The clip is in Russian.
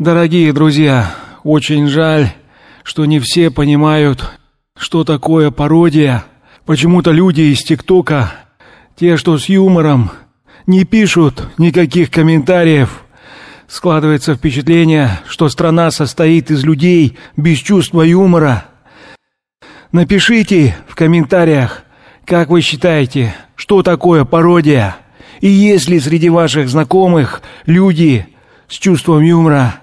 Дорогие друзья, очень жаль, что не все понимают, что такое пародия. Почему-то люди из ТикТока, те, что с юмором, не пишут никаких комментариев. Складывается впечатление, что страна состоит из людей без чувства юмора. Напишите в комментариях, как вы считаете, что такое пародия? И есть ли среди ваших знакомых люди с чувством юмора?